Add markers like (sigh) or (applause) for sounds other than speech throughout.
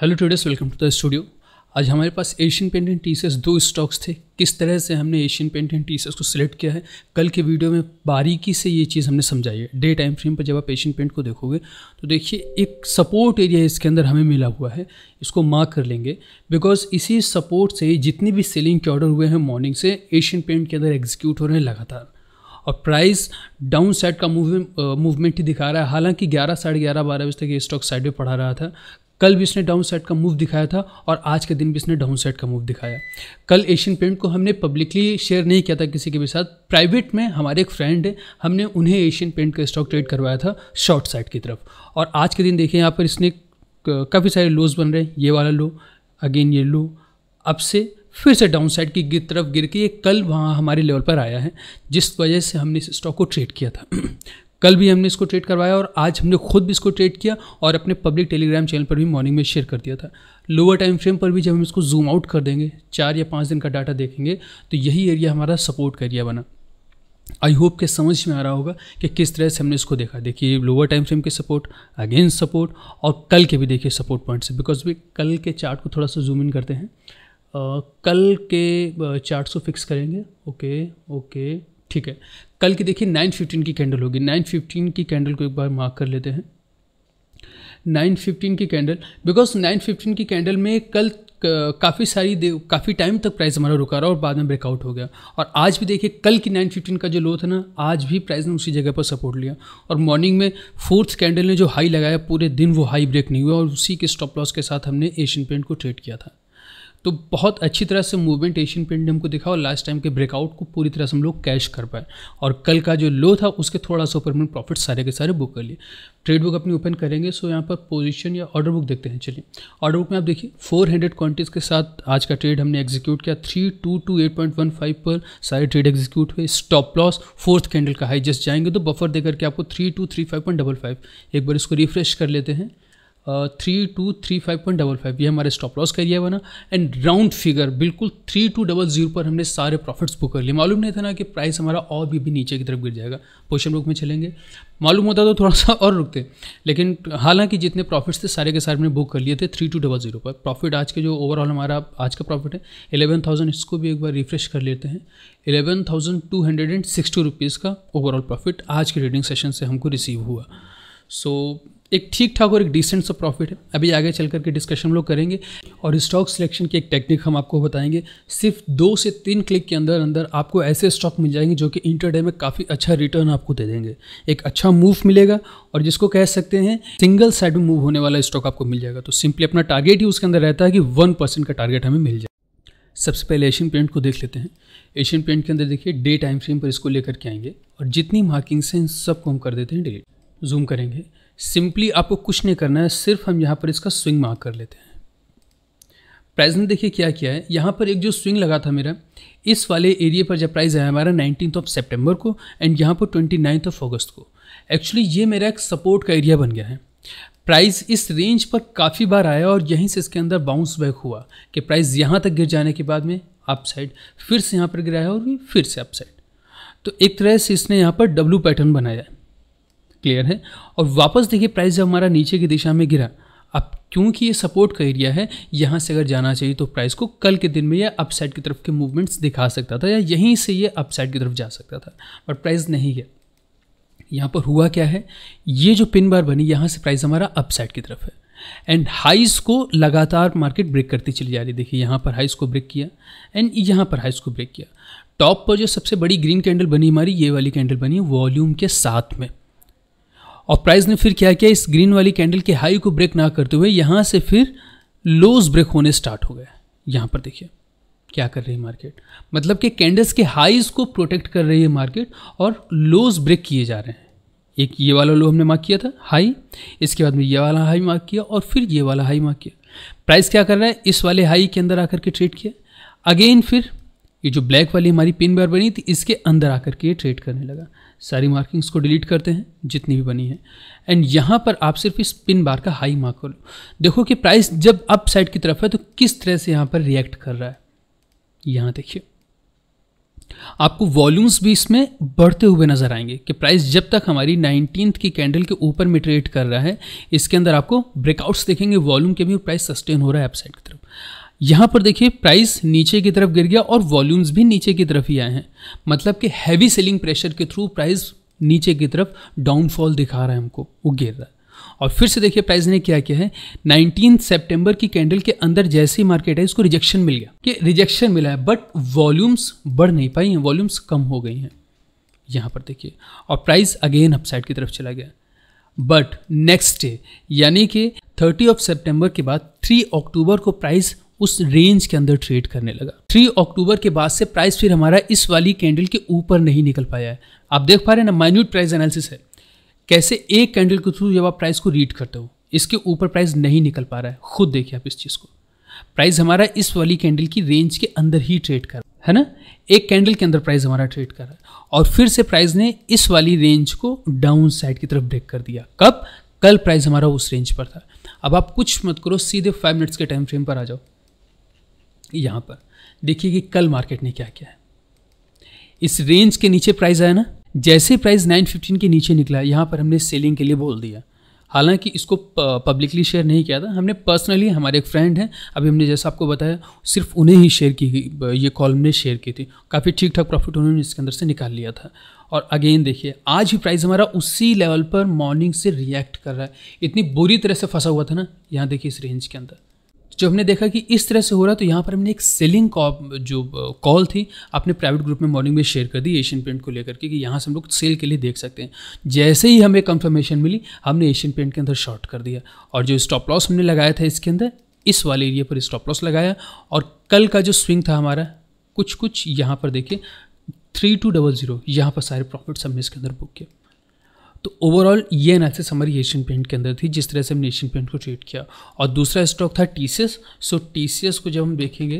Hello traders welcome to the studio आज हमारे पास एशियन पेंट एंड टीसर्स दो स्टॉक्स थे किस तरह से हमने एशियन पेंट एंड टीसर्स को सिलेक्ट किया है कल के वीडियो में बारीकी से ये चीज़ हमने समझाई है डे टाइम फ्रेम पर जब आप एशियन पेंट को देखोगे तो देखिए एक सपोर्ट एरिया इसके अंदर हमें मिला हुआ है इसको मार्क कर लेंगे बिकॉज इसी सपोर्ट से जितनी भी सेलिंग के ऑर्डर हुए हैं मॉर्निंग से एशियन पेंट के अंदर एग्जीक्यूट हो रहे हैं लगातार और प्राइस डाउन साइड का मूवमेंट मूवमेंट ही दिखा रहा है हालांकि ग्यारह साढ़े ग्यारह बारह बजे तक ये स्टॉक साइड में पढ़ा रहा था कल भी इसने डाउन साइड का मूव दिखाया था और आज के दिन भी इसने डाउन साइड का मूव दिखाया कल एशियन पेंट को हमने पब्लिकली शेयर नहीं किया था किसी के भी साथ प्राइवेट में हमारे एक फ्रेंड है हमने उन्हें एशियन पेंट का स्टॉक ट्रेड करवाया था शॉर्ट साइड की तरफ और आज के दिन देखिए यहाँ पर इसने काफ़ी सारे लोज बन रहे हैं ये वाला लो अगेन ये लो अब से फिर से डाउन साइड की तरफ गिर के ये कल वहाँ हमारे लेवल पर आया है जिस वजह से हमने इस स्टॉक को ट्रेड किया था कल भी हमने इसको ट्रेड करवाया और आज हमने खुद भी इसको ट्रेड किया और अपने पब्लिक टेलीग्राम चैनल पर भी मॉर्निंग में शेयर कर दिया था लोअर टाइम फ्रेम पर भी जब हम इसको जूम आउट कर देंगे चार या पाँच दिन का डाटा देखेंगे तो यही एरिया हमारा सपोर्ट का एरिया बना आई होप के समझ में आ रहा होगा कि किस तरह से हमने इसको देखा देखिए लोअर टाइम फ्रेम के सपोर्ट अगेंस्ट सपोर्ट और कल के भी देखिए सपोर्ट पॉइंट से बिकॉज भी कल के चार्ट को थोड़ा सा जूम इन करते हैं आ, कल के चार्ट को फिक्स करेंगे ओके ओके ठीक है कल की देखिए नाइन फिफ्टीन की कैंडल होगी नाइन फिफ्टीन की कैंडल को एक बार मार्क कर लेते हैं नाइन फिफ्टीन की कैंडल बिकॉज नाइन फिफ्टीन की कैंडल में कल काफ़ी सारी दे काफ़ी टाइम तक प्राइस हमारा रुका रहा और बाद में ब्रेकआउट हो गया और आज भी देखिए कल की नाइन फिफ्टीन का जो लो था ना आज भी प्राइस ने उसी जगह पर सपोर्ट लिया और मॉर्निंग में फोर्थ कैंडल ने जो हाई लगाया पूरे दिन वो हाई ब्रेक नहीं हुआ और उसी के स्टॉप लॉस के साथ हमने एशियन पेंट को ट्रेड किया था तो बहुत अच्छी तरह से मूवमेंट एशियन पेंट ने हमको दिखा और लास्ट टाइम के ब्रेकआउट को पूरी तरह से हम लोग कैश कर पाए और कल का जो लो था उसके थोड़ा सा ऊपर हमने प्रॉफिट सारे के सारे बुक कर लिए ट्रेड बुक अपनी ओपन करेंगे सो यहाँ पर पोजिशन या ऑर्डर बुक देखते हैं चलिए ऑर्डर बुक में आप देखिए फोर हंड्रेड क्वान्टिटीज़ के साथ आज का ट्रेड हमने एग्जीक्यूट किया three two two eight point one five पर सारे ट्रेड एग्जीक्यूट हुए स्टॉप लॉस फोर्थ कैंडल का हाई जस्ट जाएंगे तो बफर देकर के आपको three two three five point double five एक बार इसको रिफ्रेश कर लेते हैं three two three five point double five ये हमारे स्टॉप लॉस का एरिया बना एंड राउंड फिगर बिल्कुल थ्री टू डबल जीरो पर हमने सारे प्रॉफिट्स बुक कर लिए मालूम नहीं था ना कि प्राइस हमारा और भी, भी नीचे की तरफ गिर जाएगा पोजिशन बुक में चलेंगे मालूम होता तो थोड़ा सा और रुकते लेकिन हालांकि जितने प्रॉफिट्स थे सारे के सारे हमने बुक कर लिए थे थ्री टू डबल जीरो पर प्रॉफिट आज के जो ओवरऑल हमारा आज का प्रॉफिट है एलेवन थाउजेंड इसको भी एक बार रिफ्रेश कर लेते हैं eleven thousand two hundred and sixty rupees overall ओवरऑल प्रॉफिट आज के ट्रेडिंग सेशन से हमको रिसीव हुआ सो so, एक ठीक ठाक और एक डिसेंट सा प्रॉफिट है अभी आगे चल करके डिस्कशन हम लोग करेंगे और स्टॉक सिलेक्शन की एक टेक्निक हम आपको बताएंगे सिर्फ दो से तीन क्लिक के अंदर अंदर आपको ऐसे स्टॉक मिल जाएंगे जो कि इंटरडे में काफ़ी अच्छा रिटर्न आपको दे देंगे एक अच्छा मूव मिलेगा और जिसको कह सकते हैं सिंगल साइड में मूव होने वाला स्टॉक आपको मिल जाएगा तो सिंपली अपना टारगेट ही उसके अंदर रहता है कि वन का टारगेट हमें मिल जाए सबसे पहले एशियन पेंट को देख लेते हैं एशियन पेंट के अंदर देखिए डे टाइम फ्रेम पर इसको लेकर के आएंगे और जितनी मार्किंग्स हैं इन सबको हम कर देते हैं डिलीट जूम करेंगे सिंपली आपको कुछ नहीं करना है सिर्फ हम यहाँ पर इसका स्विंग मार्क कर लेते हैं प्राइस ने देखिए क्या किया है यहाँ पर एक जो स्विंग लगा था मेरा इस वाले एरिया पर जब प्राइस आया हमारा नाइनटीन ऑफ सेप्टेम्बर को एंड यहाँ पर ट्वेंटी नाइन्थ ऑफ अगस्त को एक्चुअली ये मेरा एक सपोर्ट का एरिया बन गया है प्राइस इस रेंज पर काफ़ी बार आया और यहीं से इसके अंदर बाउंस बैक हुआ कि प्राइस यहाँ तक गिर जाने के बाद में अप साइड फिर से यहाँ पर गिराया और फिर से अप साइड तो एक तरह से इसने यहाँ पर डब्लू पैटर्न बनाया है क्लियर है और वापस देखिए प्राइस जब हमारा नीचे की दिशा में गिरा अब क्योंकि ये सपोर्ट का एरिया है यहाँ से अगर जाना चाहिए तो प्राइस को कल के दिन में यह अपसाइड की तरफ के मूवमेंट्स दिखा सकता था या यहीं से ये अपसाइड की तरफ जा सकता था बट प्राइस नहीं गया यहाँ पर हुआ क्या है ये जो पिन बार बनी यहाँ से प्राइस हमारा अपसाइड की तरफ है एंड हाइस को लगातार मार्केट ब्रेक करती चली जा रही देखिए यहाँ पर हाइस को ब्रेक किया एंड यहाँ पर हाइस को ब्रेक किया टॉप पर जो सबसे बड़ी ग्रीन कैंडल बनी हमारी ये वाली कैंडल बनी वॉल्यूम के साथ में और प्राइस ने फिर क्या किया इस ग्रीन वाली कैंडल के हाई को ब्रेक ना करते हुए यहाँ से फिर लोज ब्रेक होने स्टार्ट हो गए यहाँ पर देखिए क्या कर रही है मार्केट मतलब कि कैंडल्स के हाईज को प्रोटेक्ट कर रही है मार्केट और लोज ब्रेक किए जा रहे हैं एक ये वाला लो हमने मार्क किया था हाई इसके बाद में ये वाला हाई मार्क किया और फिर ये वाला हाई मार्क किया प्राइस क्या कर रहा है इस वाले हाई के अंदर आकर के ट्रेड किया अगेन फिर ये जो ब्लैक वाली हमारी पिन बार बनी थी इसके अंदर आकर के ये ट्रेड करने लगा सारी मार्किंग्स को डिलीट करते हैं जितनी भी बनी है एंड यहाँ पर आप सिर्फ इस पिन बार का हाई मार्क कर लो देखो कि प्राइस जब अप साइड की तरफ है तो किस तरह से यहाँ पर रिएक्ट कर रहा है यहाँ देखिए आपको वॉल्यूम्स भी इसमें बढ़ते हुए नजर आएंगे कि प्राइस जब तक हमारी नाइनटीन की कैंडल के ऊपर में ट्रेड कर रहा है इसके अंदर आपको ब्रेकआउट्स देखेंगे वॉल्यूम के भी प्राइस सस्टेन हो रहा है अपसाइड की तरफ यहाँ पर देखिए प्राइस नीचे की तरफ गिर गया और वॉल्यूम्स भी नीचे की तरफ ही आए हैं मतलब कि हैवी सेलिंग प्रेशर के थ्रू प्राइस नीचे की तरफ डाउनफॉल दिखा रहा है हमको वो गिर रहा है और फिर से देखिए प्राइस ने क्या किया है 19 सितंबर की कैंडल के अंदर जैसे ही मार्केट है इसको रिजेक्शन मिल गया कि रिजेक्शन मिला है बट वॉल्यूम्स बढ़ नहीं पाई हैं वॉल्यूम्स कम हो गई हैं यहाँ पर देखिए और प्राइस अगेन अपसाइड की तरफ चला गया बट नेक्स्ट डे यानी कि 30 ऑफ सितंबर के बाद 3 अक्टूबर को प्राइस उस रेंज के अंदर ट्रेड करने लगा थ्री अक्टूबर के बाद से प्राइस फिर हमारा इस वाली कैंडल के ऊपर नहीं निकल पाया है आप देख पा रहे हैं ना माइन्यूट प्राइस एनालिसिस है कैसे एक कैंडल के थ्रू जब आप प्राइस को रीड करते हो इसके ऊपर प्राइस नहीं निकल पा रहा है खुद देखिए आप इस चीज़ को प्राइस हमारा इस वाली कैंडल की रेंज के अंदर ही ट्रेड कर रहा है ना एक कैंडल के अंदर प्राइस हमारा ट्रेड कर रहा है और फिर से प्राइस ने इस वाली रेंज को डाउन साइड की तरफ ब्रेक कर दिया कब कल प्राइस हमारा उस रेंज पर था अब आप कुछ मत करो सीधे फाइव मिनट्स के टाइम फ्रेम पर आ जाओ यहाँ पर देखिए कि कल मार्केट ने क्या किया है इस रेंज के नीचे प्राइस आया ना जैसे प्राइस 915 के नीचे निकला यहाँ पर हमने सेलिंग के लिए बोल दिया हालांकि इसको पब्लिकली शेयर नहीं किया था हमने पर्सनली हमारे एक फ्रेंड हैं अभी हमने जैसा आपको बताया सिर्फ उन्हें ही शेयर की ये कॉल हमने शेयर की थी काफ़ी ठीक ठाक प्रॉफिट उन्होंने इसके अंदर से निकाल लिया था और अगेन देखिए आज ही प्राइस हमारा उसी लेवल पर मॉर्निंग से रिएक्ट कर रहा है इतनी बुरी तरह से फंसा हुआ था ना यहाँ देखिए इस रेंज के अंदर जब हमने देखा कि इस तरह से हो रहा तो यहाँ पर हमने एक सेलिंग जो कॉल थी अपने प्राइवेट ग्रुप में मॉर्निंग में शेयर कर दी एशियन पेंट को लेकर के कि यहाँ से हम लोग सेल के लिए देख सकते हैं जैसे ही हमें कंफर्मेशन मिली हमने एशियन पेंट के अंदर शॉर्ट कर दिया और जो स्टॉप लॉस हमने लगाया था इसके अंदर इस वाले एरिया पर स्टॉप लॉस लगाया और कल का जो स्विंग था हमारा कुछ कुछ यहाँ पर देखिए थ्री टू डबल ज़ीरो यहाँ पर सारे प्रॉफिट्स हमने इसके अंदर बुक किया तो ओवरऑल ये एनालिसिस हमारी एशियन पेंट के अंदर थी जिस तरह से हमने एशियन पेंट को ट्रेड किया और दूसरा स्टॉक था T C S so T C S को जब हम देखेंगे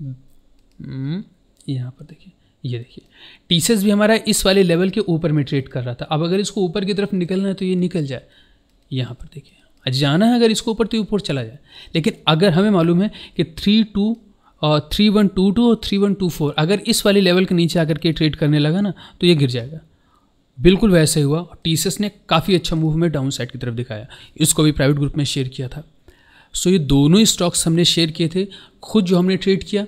हम्म, यहाँ पर देखिए ये देखिए टी सी एस भी हमारा इस वाले लेवल के ऊपर में ट्रेड कर रहा था अब अगर इसको ऊपर की तरफ निकलना है तो ये निकल जाए यहाँ पर देखिए जाना है अगर इसको ऊपर तो ऊपर चला जाए लेकिन अगर हमें मालूम है कि three two three one two two और थ्री वन टू फोर अगर इस वाले लेवल के नीचे आकर के ट्रेड करने लगा ना तो ये गिर जाएगा बिल्कुल वैसे ही हुआ टी ने काफ़ी अच्छा मूवमेंट डाउन साइड की तरफ दिखाया इसको भी प्राइवेट ग्रुप में शेयर किया था सो ये दोनों ही स्टॉक्स हमने शेयर किए थे खुद जो हमने ट्रेड किया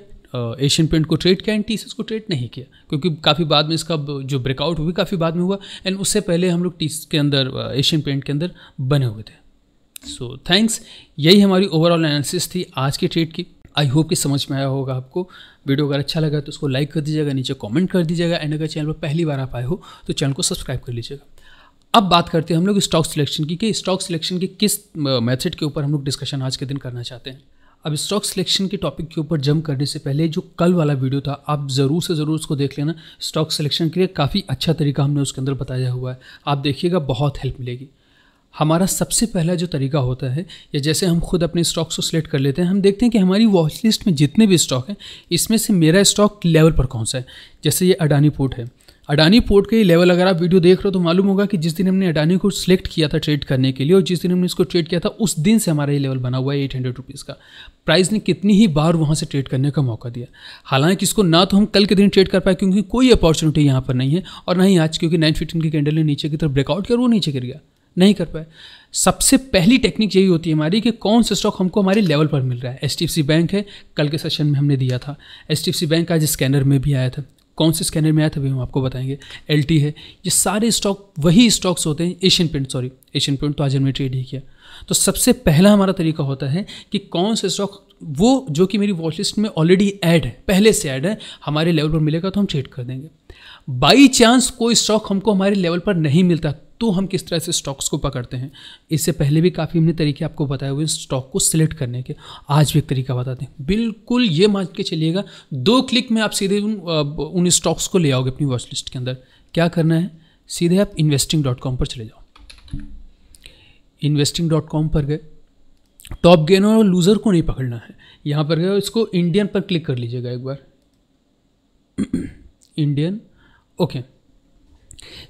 एशियन पेंट को ट्रेड किया एंड टी को ट्रेड नहीं किया क्योंकि काफ़ी बाद में इसका जो ब्रेकआउट हुई काफ़ी बाद में हुआ एंड उससे पहले हम लोग टी के अंदर एशियन पेंट के अंदर बने हुए थे सो थैंक्स यही हमारी ओवरऑल एनालिसिस थी आज के ट्रेड की आई होप कि समझ में आया होगा आपको वीडियो अगर अच्छा लगा तो उसको लाइक कर दीजिएगा नीचे कमेंट कर दीजिएगा एंड अगर चैनल पर पहली बार आप आए हो तो चैनल को सब्सक्राइब कर लीजिएगा अब बात करते हैं हम लोग स्टॉक सिलेक्शन की कि स्टॉक सिलेक्शन के किस मेथड के ऊपर हम लोग डिस्कशन आज के दिन करना चाहते हैं अब स्टॉक सिलेक्शन के टॉपिक के ऊपर जम करने से पहले जो कल वाला वीडियो था आप ज़रूर से ज़रूर उसको देख लेना स्टॉक सिलेक्शन के लिए काफ़ी अच्छा तरीका हमने उसके अंदर बताया हुआ है आप देखिएगा बहुत हेल्प मिलेगी हमारा सबसे पहला जो तरीका होता है या जैसे हम खुद अपने स्टॉक्स को सिलेक्ट कर लेते हैं हम देखते हैं कि हमारी वॉच लिस्ट में जितने भी स्टॉक हैं इसमें से मेरा स्टॉक लेवल पर कौन सा है जैसे ये अडानी पोर्ट है अडानी पोर्ट के लेवल अगर आप वीडियो देख रहे हो तो मालूम होगा कि जिस दिन हमने अडानी को सिलेक्ट किया था ट्रेड करने के लिए और जिस दिन हमने इसको ट्रेड किया था उस दिन से हमारा ये लेवल बना हुआ है एट हंड्रेड रुपीज़ का प्राइस ने कितनी ही बार वहाँ से ट्रेड करने का मौका दिया हालांकि इसको ना तो हम कल के दिन ट्रेड कर पाए क्योंकि कोई अपॉर्चुनिटी यहाँ पर नहीं है और ना ही आज क्योंकि नाइन फिफ्टीन की कैंडल ने नीचे की तरफ ब्रेकआउट किया और वो नीचे गिर गया नहीं कर पाए सबसे पहली टेक्निक यही होती है हमारी कि कौन सा स्टॉक हमको हमारे लेवल पर मिल रहा है एच बैंक है कल के सेशन में हमने दिया था एच बैंक आज स्कैनर में भी आया था कौन से स्कैनर में आया था भी हम आपको बताएंगे एल है ये सारे स्टॉक वही स्टॉक्स होते हैं Asian paint sorry Asian paint तो आज हमने ट्रेड ही किया तो सबसे पहला हमारा तरीका होता है कि कौन से स्टॉक वो जो कि मेरी वॉच लिस्ट में ऑलरेडी ऐड है पहले से ऐड है हमारे लेवल पर मिलेगा तो हम ट्रेड कर देंगे बाई चांस कोई स्टॉक हमको हमारे लेवल पर नहीं मिलता तो हम किस तरह से स्टॉक्स को पकड़ते हैं इससे पहले भी काफ़ी हमने तरीके आपको बताए हुए स्टॉक को सिलेक्ट करने के आज भी एक तरीका बताते हैं बिल्कुल ये मान के चलिएगा दो क्लिक में आप सीधे उन उन स्टॉक्स को ले आओगे अपनी वॉच लिस्ट के अंदर क्या करना है सीधे आप इन्वेस्टिंग डॉट कॉम पर चले जाओ इन्वेस्टिंग डॉट कॉम पर गए टॉप गेनर और लूज़र को नहीं पकड़ना है यहाँ पर गए इसको इंडियन पर क्लिक कर लीजिएगा एक बार (clears throat) इंडियन ओके okay.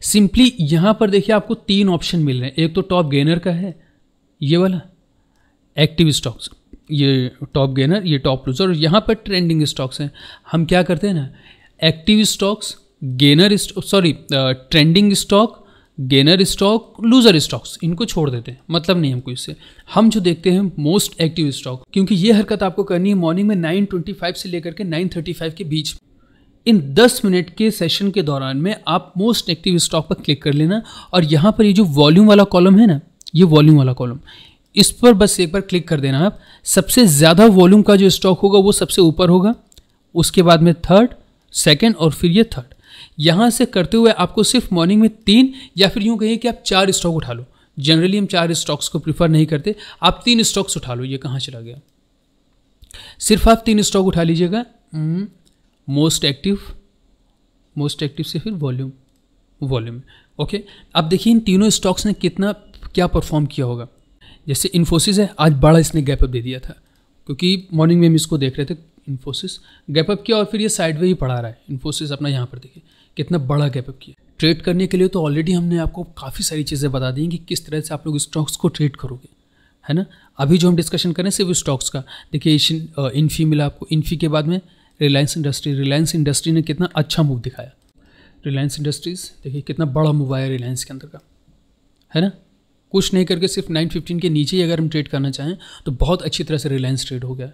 सिंपली यहाँ पर देखिए आपको तीन ऑप्शन मिल रहे हैं एक तो टॉप गेनर का है ये वाला एक्टिव स्टॉक्स ये टॉप गेनर ये टॉप लूजर और यहाँ पर ट्रेंडिंग स्टॉक्स हैं हम क्या करते हैं ना active stocks gainer sorry trending stock gainer stock loser stocks इनको छोड़ देते हैं मतलब नहीं हमको इससे हम जो देखते हैं मोस्ट एक्टिव स्टॉक क्योंकि ये हरकत आपको करनी है मॉर्निंग में 9:25 से लेकर के 9:35 के बीच इन 10 मिनट के सेशन के दौरान में आप मोस्ट एक्टिव स्टॉक पर क्लिक कर लेना और यहाँ पर ये यह जो वॉल्यूम वाला कॉलम है ना ये वॉल्यूम वाला कॉलम इस पर बस एक बार क्लिक कर देना आप सबसे ज़्यादा वॉल्यूम का जो स्टॉक होगा वो सबसे ऊपर होगा उसके बाद में थर्ड सेकेंड और फिर ये थर्ड यहाँ से करते हुए आपको सिर्फ मॉर्निंग में तीन या फिर यूँ कहिए कि आप चार स्टॉक उठा लो जनरली हम चार स्टॉक्स को प्रीफर नहीं करते आप तीन स्टॉक्स उठा लो ये कहाँ चला गया सिर्फ आप तीन स्टॉक उठा लीजिएगा हम्म, मोस्ट एक्टिव मोस्ट एक्टिव से फिर वॉल्यूम वॉल्यूम ओके अब देखिए इन तीनों स्टॉक्स ने कितना क्या परफॉर्म किया होगा जैसे इन्फोसिस है आज बड़ा इसने गैपअप दे दिया था क्योंकि मॉर्निंग में हम इसको देख रहे थे इन्फोसिस गैपअप किया और फिर ये साइडवे ही पढ़ा रहा है इन्फोसिस अपना यहाँ पर देखिए कितना बड़ा गैपअप किया ट्रेड करने के लिए तो ऑलरेडी हमने आपको काफ़ी सारी चीज़ें बता दी कि किस तरह से आप लोग स्टॉक्स को ट्रेड करोगे है ना अभी जो हम डिस्कशन करें सिर्फ स्टॉक्स का देखिए इन्फी मिला आपको इन्फी के बाद में रिलायंस इंडस्ट्री रिलायंस इंडस्ट्री ने कितना अच्छा मूव दिखाया रिलायंस इंडस्ट्रीज़ देखिए कितना बड़ा मूव आया रिलायंस के अंदर का है ना कुछ नहीं करके सिर्फ नाइन फिफ्टीन के नीचे ही अगर हम ट्रेड करना चाहें तो बहुत अच्छी तरह से रिलायंस ट्रेड हो गया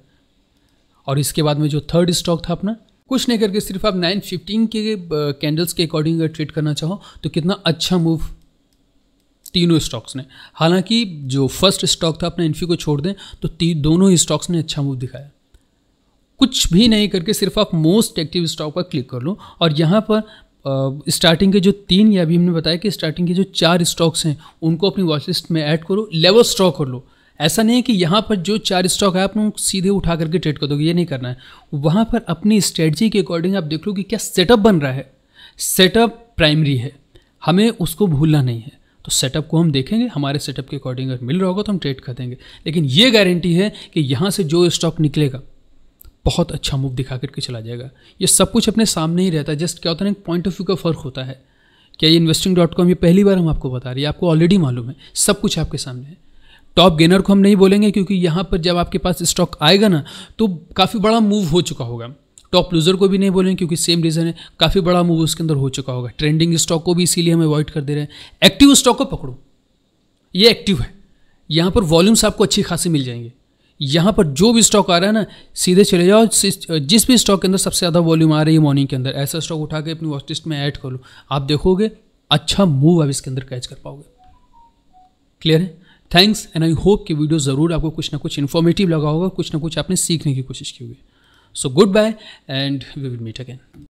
और इसके बाद में जो थर्ड स्टॉक था अपना कुछ नहीं करके सिर्फ आप नाइन फिफ्टीन के कैंडल्स के अकॉर्डिंग अगर ट्रेड करना चाहो तो कितना अच्छा मूव तीनों स्टॉक्स ने हालांकि जो फर्स्ट स्टॉक था अपना इन्फी को छोड़ दें तो दोनों ही स्टॉक्स ने अच्छा मूव दिखाया कुछ भी नहीं करके सिर्फ आप मोस्ट एक्टिव स्टॉक पर क्लिक कर लो और यहाँ पर स्टार्टिंग के जो तीन या अभी हमने बताया कि स्टार्टिंग के जो चार स्टॉक्स हैं उनको अपनी वॉच लिस्ट में ऐड करो लेवल स्टॉक कर लो ऐसा नहीं है कि यहाँ पर जो चार स्टॉक है आप उनको सीधे उठा करके ट्रेड कर दोगे ये नहीं करना है वहाँ पर अपनी स्ट्रेटजी के अकॉर्डिंग आप देख लो कि क्या सेटअप बन रहा है सेटअप प्राइमरी है हमें उसको भूलना नहीं है तो सेटअप को हम देखेंगे हमारे सेटअप के अकॉर्डिंग अगर मिल रहा होगा तो हम ट्रेड कर देंगे लेकिन ये गारंटी है कि यहाँ से जो स्टॉक निकलेगा बहुत अच्छा मूव दिखा करके चला जाएगा ये सब कुछ अपने सामने ही रहता है जस्ट क्या होता है ना पॉइंट ऑफ व्यू का फ़र्क होता है क्या ये इन्वेस्टिंग डॉट कॉम ये पहली बार हम आपको बता रही है आपको ऑलरेडी मालूम है सब कुछ आपके सामने है टॉप गेनर को हम नहीं बोलेंगे क्योंकि यहाँ पर जब आपके पास स्टॉक आएगा ना तो काफ़ी बड़ा मूव हो चुका होगा टॉप लूज़र को भी नहीं बोलेंगे क्योंकि सेम रीज़न है काफ़ी बड़ा मूव उसके अंदर हो चुका होगा ट्रेंडिंग स्टॉक को भी इसीलिए हम अवॉइड कर दे रहे हैं एक्टिव स्टॉक को पकड़ो ये एक्टिव है यहाँ पर वॉल्यूम्स आपको अच्छी खासी मिल जाएंगे यहाँ पर जो भी स्टॉक आ रहा है ना सीधे चले जाओ जिस भी स्टॉक के अंदर सबसे ज़्यादा वॉल्यूम आ रही है मॉर्निंग के अंदर ऐसा स्टॉक उठा के अपनी वॉचलिस्ट में ऐड कर लो आप देखोगे अच्छा मूव आप इसके अंदर कैच कर पाओगे क्लियर है थैंक्स एंड आई होप कि वीडियो ज़रूर आपको कुछ ना कुछ इन्फॉर्मेटिव लगा होगा कुछ ना कुछ आपने सीखने की कोशिश की होगी so goodbye and we will meet again